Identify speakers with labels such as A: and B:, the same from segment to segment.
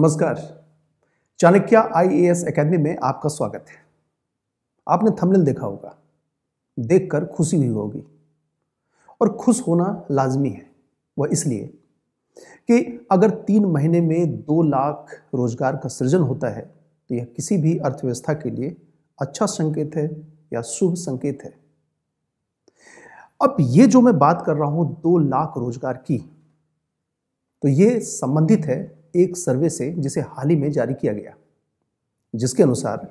A: नमस्कार Chanakya IAS academy में आपका स्वागत है आपने थंबनेल देखा होगा देखकर खुशी हुई होगी और खुश होना लाजमी है वह इसलिए कि अगर तीन महीने में दो लाख रोजगार का सृजन होता है तो यह किसी भी अर्थव्यवस्था के लिए अच्छा संकेत है या शुभ संकेत है अब ये जो मैं बात कर रहा हूं दो लाख रोजगार की तो ये संबंधित है एक सर्वे से जिसे हाल ही में जारी किया गया जिसके अनुसार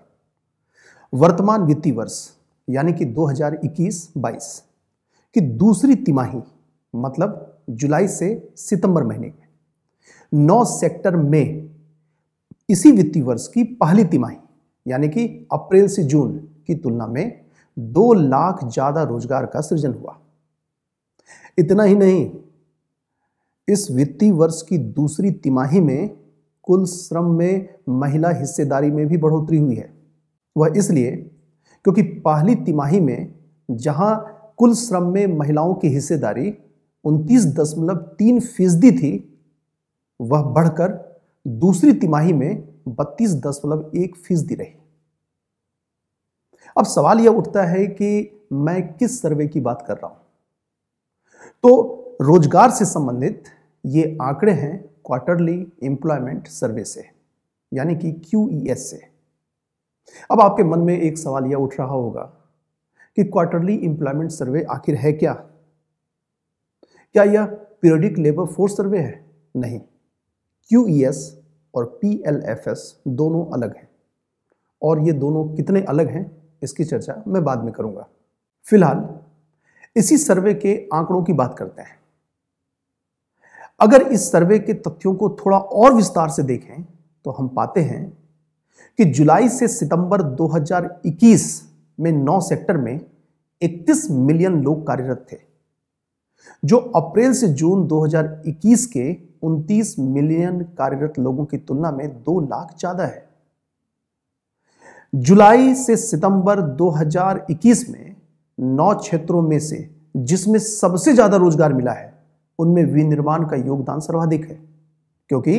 A: वर्तमान वित्तीय वर्ष यानी कि 2021-22 की दूसरी तिमाही मतलब जुलाई से सितंबर महीने में नौ सेक्टर में इसी वित्तीय वर्ष की पहली तिमाही यानी कि अप्रैल से जून की तुलना में दो लाख ज़्यादा रोजगार का सृजन हुआ इतना ही नहीं इस वित्तीय वर्ष की दूसरी तिमाही में कुल श्रम में महिला हिस्सेदारी में भी बढ़ोतरी हुई है वह इसलिए क्योंकि पहली तिमाही में जहां कुल श्रम में महिलाओं की हिस्सेदारी उनतीस दशमलव तीन फीसदी थी वह बढ़कर दूसरी तिमाही में बत्तीस दशमलव एक फीसदी रही अब सवाल यह उठता है कि मैं किस सर्वे की बात कर रहा हूं तो रोजगार से संबंधित ये आंकड़े हैं क्वार्टरली एम्प्लॉयमेंट सर्वे से यानी कि क्यू e से अब आपके मन में एक सवाल यह उठ रहा होगा कि क्वार्टरली एम्प्लॉयमेंट सर्वे आखिर है क्या क्या यह पीरियडिक लेबर फोर्स सर्वे है नहीं क्यू e और पी दोनों अलग हैं और ये दोनों कितने अलग हैं इसकी चर्चा मैं बाद में करूंगा फिलहाल इसी सर्वे के आंकड़ों की बात करते हैं अगर इस सर्वे के तथ्यों को थोड़ा और विस्तार से देखें तो हम पाते हैं कि जुलाई से सितंबर 2021 में नौ सेक्टर में 31 मिलियन लोग कार्यरत थे जो अप्रैल से जून 2021 के 29 मिलियन कार्यरत लोगों की तुलना में दो लाख ज्यादा है जुलाई से सितंबर 2021 में नौ क्षेत्रों में से जिसमें सबसे ज्यादा रोजगार मिला है उनमें विनिर्माण का योगदान सर्वाधिक है क्योंकि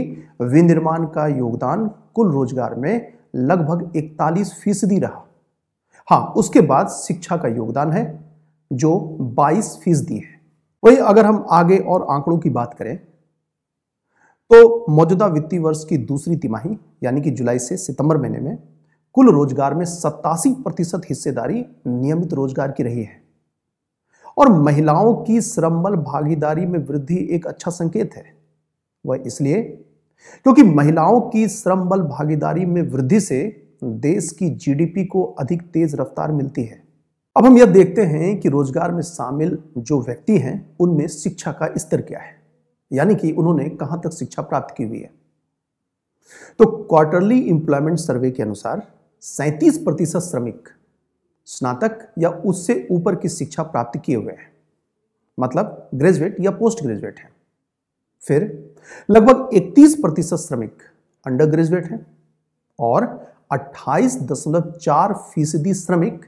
A: विनिर्माण का योगदान कुल रोजगार में लगभग इकतालीस फीसदी रहा हाँ उसके बाद शिक्षा का योगदान है जो 22 फीसदी है वही अगर हम आगे और आंकड़ों की बात करें तो मौजूदा वित्तीय वर्ष की दूसरी तिमाही यानी कि जुलाई से सितंबर महीने में कुल रोजगार में सत्तासी प्रतिशत हिस्सेदारी नियमित रोजगार की रही है और महिलाओं की श्रमबल भागीदारी में वृद्धि एक अच्छा संकेत है वह इसलिए क्योंकि महिलाओं की श्रम बल भागीदारी में वृद्धि से देश की जीडीपी को अधिक तेज रफ्तार मिलती है अब हम यह देखते हैं कि रोजगार में शामिल जो व्यक्ति हैं उनमें शिक्षा का स्तर क्या है यानी कि उन्होंने कहां तक शिक्षा प्राप्त की हुई है तो क्वार्टरली इंप्लॉयमेंट सर्वे के अनुसार सैंतीस प्रतिशत श्रमिक स्नातक या उससे ऊपर की शिक्षा प्राप्त किए हुए हैं मतलब ग्रेजुएट या पोस्ट ग्रेजुएट हैं फिर लगभग 31 प्रतिशत श्रमिक अंडर ग्रेजुएट हैं और 28.4 फीसदी श्रमिक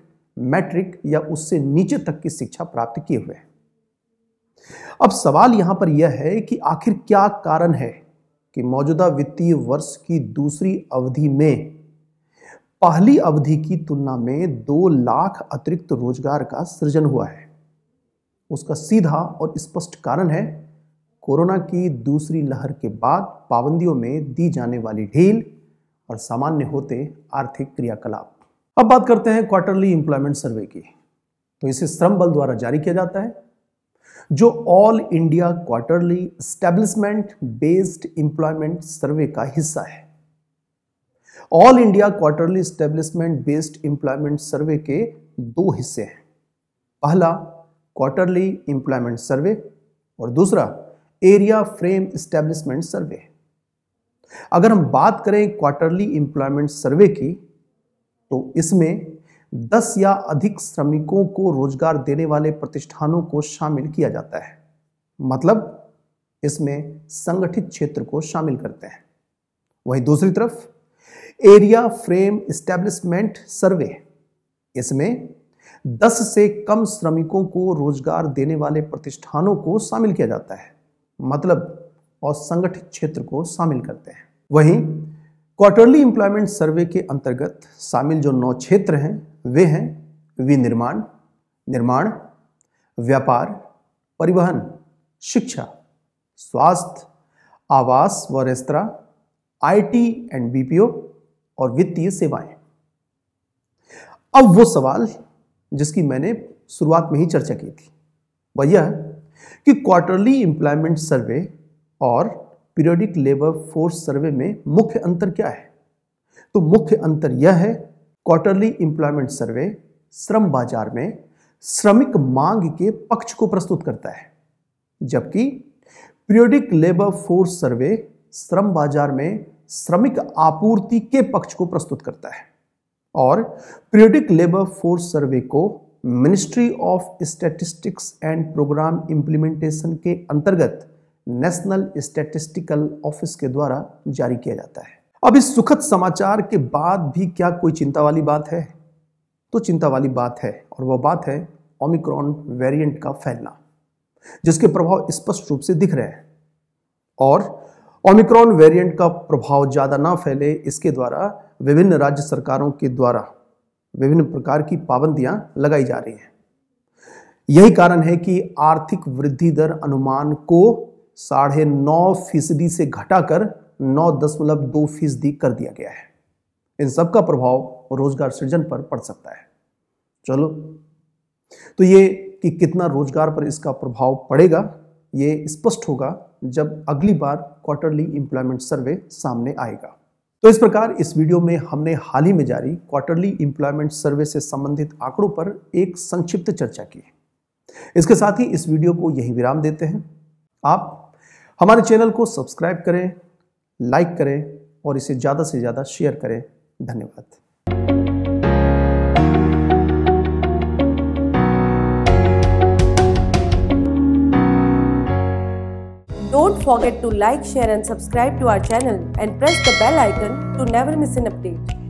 A: मैट्रिक या उससे नीचे तक की शिक्षा प्राप्त किए हुए हैं अब सवाल यहां पर यह है कि आखिर क्या कारण है कि मौजूदा वित्तीय वर्ष की दूसरी अवधि में पहली अवधि की तुलना में दो लाख अतिरिक्त रोजगार का सृजन हुआ है उसका सीधा और स्पष्ट कारण है कोरोना की दूसरी लहर के बाद पाबंदियों में दी जाने वाली ढील और सामान्य होते आर्थिक क्रियाकलाप अब बात करते हैं क्वार्टरली इंप्लॉयमेंट सर्वे की तो इसे श्रम बल द्वारा जारी किया जाता है जो all India quarterly establishment based employment survey का हिस्सा है all India quarterly establishment based employment survey के दो हिस्से हैं पहला क्वार्टरली इंप्लॉयमेंट सर्वे और दूसरा एरिया फ्रेम स्टेब्लिशमेंट सर्वे अगर हम बात करें क्वार्टरली इंप्लॉयमेंट सर्वे की तो इसमें 10 या अधिक श्रमिकों को रोजगार देने वाले प्रतिष्ठानों को शामिल किया जाता है मतलब इसमें संगठित क्षेत्र को शामिल करते हैं वहीं दूसरी तरफ एरिया फ्रेम स्टेब्लिशमेंट सर्वे इसमें 10 से कम श्रमिकों को रोजगार देने वाले प्रतिष्ठानों को शामिल किया जाता है मतलब और संगठित क्षेत्र को शामिल करते हैं वहीं क्वार्टरली इंप्लॉयमेंट सर्वे के अंतर्गत शामिल जो नौ क्षेत्र हैं वे हैं विनिर्माण निर्माण व्यापार परिवहन शिक्षा स्वास्थ्य आवास व रेस्तरा आईटी एंड बीपीओ और वित्तीय सेवाएं अब वो सवाल जिसकी मैंने शुरुआत में ही चर्चा की थी वह यह कि क्वार्टरली इंप्लायमेंट सर्वे और पीरियडिक लेबर फोर्स सर्वे में मुख्य अंतर क्या है तो मुख्य अंतर यह है क्वार्टरली इंप्लायमेंट सर्वे श्रम बाजार में श्रमिक मांग के पक्ष को प्रस्तुत करता है जबकि पीरियडिक लेबर फोर्स सर्वे श्रम बाजार में श्रमिक आपूर्ति के पक्ष को प्रस्तुत करता है और पीरियडिक लेबर फोर्स सर्वे को ministry of statistics and programme implementation के अंतर्गत नेशनल स्टैटिस्टिकल ऑफिस के द्वारा जारी किया जाता है अब इस सुखद समाचार के बाद भी क्या कोई चिंता वाली बात है तो चिंता वाली बात है और वह बात है ओमिक्रॉन वेरिएंट का फैलना जिसके प्रभाव स्पष्ट रूप से दिख रहे हैं और ओमिक्रॉन वेरिएंट का प्रभाव ज़्यादा ना फैले इसके द्वारा विभिन्न राज्य सरकारों के द्वारा विभिन्न प्रकार की पाबंदियां लगाई जा रही हैं यही कारण है कि आर्थिक वृद्धि दर अनुमान को साढ़े नौ फीसदी से घटाकर नौ दशमलव दो फीसदी कर दिया गया है इन सब का प्रभाव रोजगार सृजन पर पड़ सकता है चलो तो ये कि कितना रोजगार पर इसका प्रभाव पड़ेगा ये स्पष्ट होगा जब अगली बार क्वार्टरली इंप्लॉयमेंट सर्वे सामने आएगा तो इस प्रकार इस वीडियो में हमने हाल ही में जारी क्वार्टरली इंप्लॉयमेंट सर्वे से संबंधित आंकड़ों पर एक संक्षिप्त चर्चा की इसके साथ ही इस वीडियो को यही विराम देते हैं आप हमारे चैनल को सब्सक्राइब करें लाइक करें और इसे ज़्यादा से ज़्यादा शेयर करें धन्यवाद forget to like, share and subscribe to our channel and press the bell icon to never miss an update.